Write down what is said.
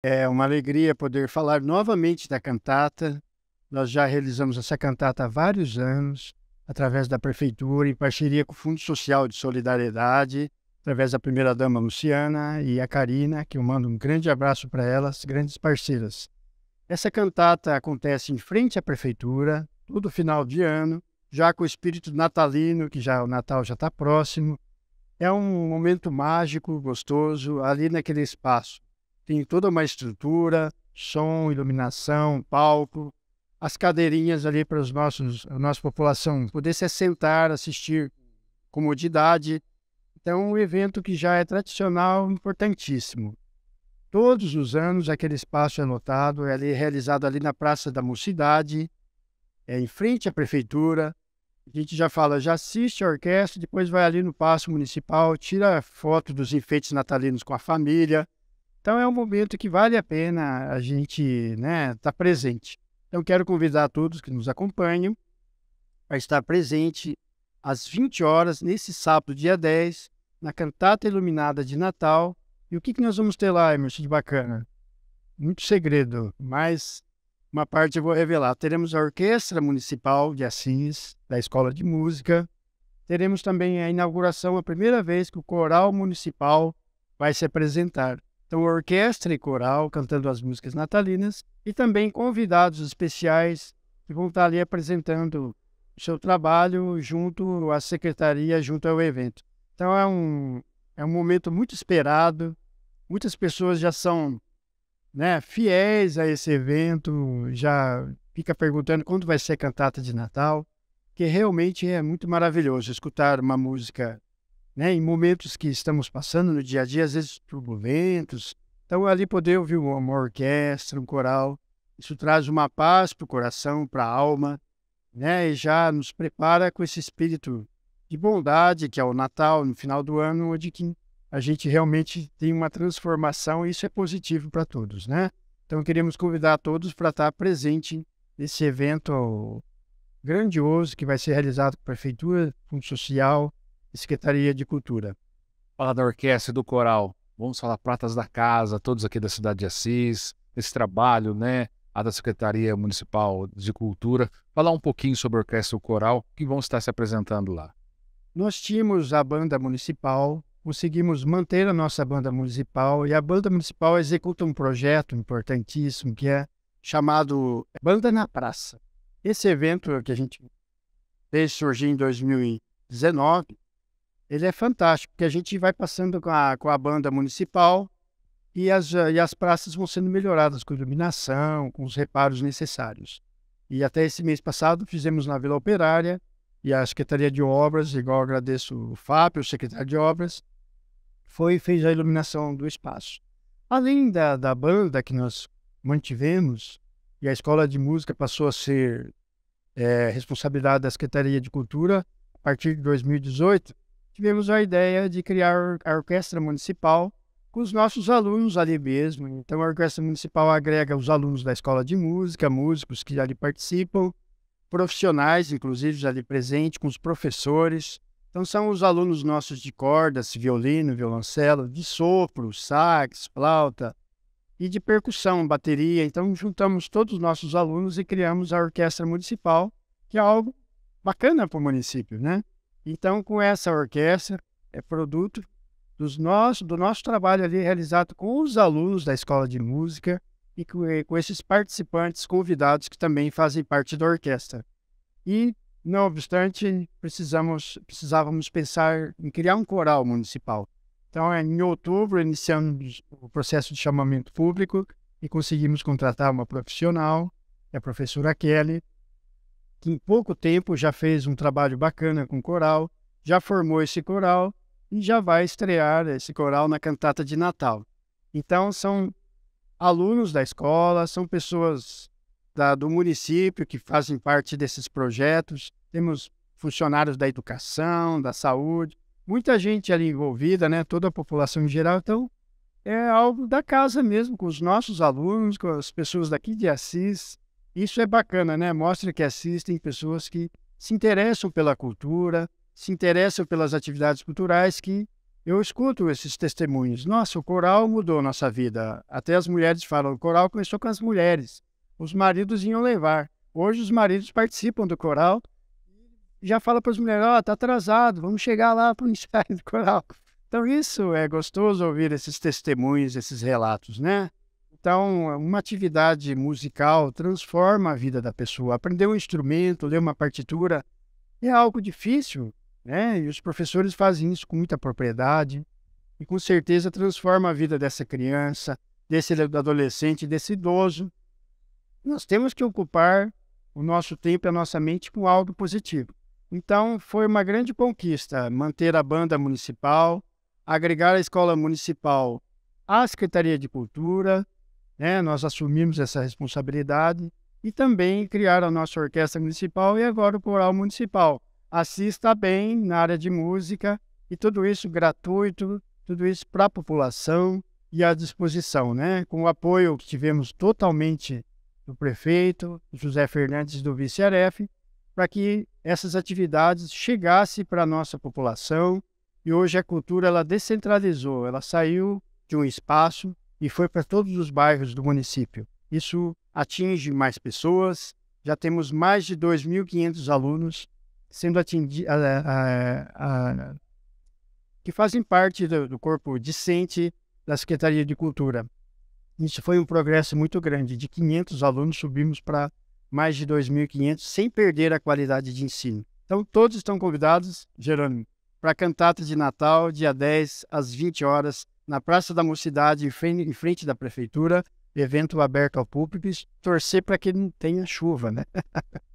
É uma alegria poder falar novamente da cantata. Nós já realizamos essa cantata há vários anos, através da Prefeitura, em parceria com o Fundo Social de Solidariedade, através da primeira-dama Luciana e a Karina, que eu mando um grande abraço para elas, grandes parceiras. Essa cantata acontece em frente à Prefeitura, todo final de ano, já com o espírito natalino, que já o Natal já está próximo. É um momento mágico, gostoso, ali naquele espaço tem toda uma estrutura, som, iluminação, palco, as cadeirinhas ali para os nossos, a nossa população poder se sentar, assistir comodidade. Então, um evento que já é tradicional, importantíssimo. Todos os anos aquele espaço é lotado, é ali, realizado ali na Praça da Mocidade, é em frente à prefeitura. A gente já fala, já assiste a orquestra, depois vai ali no Paço Municipal, tira foto dos enfeites natalinos com a família, então é um momento que vale a pena a gente estar né, tá presente. Então quero convidar todos que nos acompanham a estar presente às 20 horas, nesse sábado, dia 10, na Cantata Iluminada de Natal. E o que, que nós vamos ter lá, Emerson, de bacana? Muito segredo, mas uma parte eu vou revelar. Teremos a Orquestra Municipal de Assis, da Escola de Música. Teremos também a inauguração, a primeira vez que o Coral Municipal vai se apresentar. Então, orquestra e coral cantando as músicas natalinas e também convidados especiais que vão estar ali apresentando seu trabalho junto à secretaria, junto ao evento. Então, é um, é um momento muito esperado. Muitas pessoas já são né, fiéis a esse evento, já fica perguntando quando vai ser a cantata de Natal, que realmente é muito maravilhoso escutar uma música né, em momentos que estamos passando no dia a dia, às vezes turbulentos. Então, ali poder ouvir uma orquestra, um coral, isso traz uma paz para o coração, para a alma, né, e já nos prepara com esse espírito de bondade, que é o Natal, no final do ano, onde que a gente realmente tem uma transformação e isso é positivo para todos, né? Então, queremos convidar todos para estar presente nesse evento grandioso que vai ser realizado pela Prefeitura, Fundo Social, Secretaria de Cultura. Fala da orquestra, do coral. Vamos falar pratas da casa, todos aqui da cidade de Assis, esse trabalho, né? A da Secretaria Municipal de Cultura. Falar um pouquinho sobre a orquestra e o coral que vão estar se apresentando lá. Nós tínhamos a banda municipal, conseguimos manter a nossa banda municipal e a banda municipal executa um projeto importantíssimo que é chamado Banda na Praça. Esse evento que a gente fez surgir em 2019 ele é fantástico, porque a gente vai passando com a, com a banda municipal e as, e as praças vão sendo melhoradas com iluminação, com os reparos necessários. E até esse mês passado fizemos na Vila Operária e a Secretaria de Obras, igual agradeço o Fábio, o secretário de Obras, foi e fez a iluminação do espaço. Além da, da banda que nós mantivemos, e a escola de música passou a ser é, responsabilidade da Secretaria de Cultura a partir de 2018, tivemos a ideia de criar a orquestra municipal com os nossos alunos ali mesmo. Então, a orquestra municipal agrega os alunos da escola de música, músicos que ali participam, profissionais, inclusive, ali presentes, com os professores. Então, são os alunos nossos de cordas, violino, violoncelo, de sopro, sax, flauta e de percussão, bateria. Então, juntamos todos os nossos alunos e criamos a orquestra municipal, que é algo bacana para o município, né? Então, com essa orquestra, é produto dos nosso, do nosso trabalho ali realizado com os alunos da escola de música e com, eh, com esses participantes convidados que também fazem parte da orquestra. E, não obstante, precisamos, precisávamos pensar em criar um coral municipal. Então, é em outubro, iniciamos o processo de chamamento público e conseguimos contratar uma profissional, é a professora Kelly, que em pouco tempo já fez um trabalho bacana com coral, já formou esse coral e já vai estrear esse coral na cantata de Natal. Então, são alunos da escola, são pessoas da, do município que fazem parte desses projetos, temos funcionários da educação, da saúde, muita gente ali envolvida, né? toda a população em geral. Então, é algo da casa mesmo, com os nossos alunos, com as pessoas daqui de Assis, isso é bacana, né? Mostra que assistem pessoas que se interessam pela cultura, se interessam pelas atividades culturais que eu escuto esses testemunhos. Nossa, o coral mudou nossa vida. Até as mulheres falam, o coral começou com as mulheres. Os maridos iam levar. Hoje os maridos participam do coral já fala para as mulheres, ó, oh, tá atrasado, vamos chegar lá para o ensaio do coral. Então isso é gostoso ouvir esses testemunhos, esses relatos, né? Então, uma atividade musical transforma a vida da pessoa. Aprender um instrumento, ler uma partitura é algo difícil, né? E os professores fazem isso com muita propriedade e com certeza transforma a vida dessa criança, desse adolescente, desse idoso. Nós temos que ocupar o nosso tempo e a nossa mente com algo positivo. Então, foi uma grande conquista manter a banda municipal, agregar a escola municipal à Secretaria de Cultura, né? Nós assumimos essa responsabilidade e também criar a nossa orquestra municipal e agora o coral municipal. Assista bem na área de música e tudo isso gratuito, tudo isso para a população e à disposição, né? Com o apoio que tivemos totalmente do prefeito José Fernandes do vice-aref, para que essas atividades chegassem para a nossa população. E hoje a cultura ela descentralizou, ela saiu de um espaço e foi para todos os bairros do município. Isso atinge mais pessoas, já temos mais de 2.500 alunos sendo atingidos, que fazem parte do, do corpo discente da Secretaria de Cultura. Isso foi um progresso muito grande, de 500 alunos subimos para mais de 2.500, sem perder a qualidade de ensino. Então, todos estão convidados, Jerônimo, para a cantata de Natal, dia 10, às 20 horas, na Praça da Mocidade, em frente da prefeitura, evento aberto ao público, torcer para que não tenha chuva, né?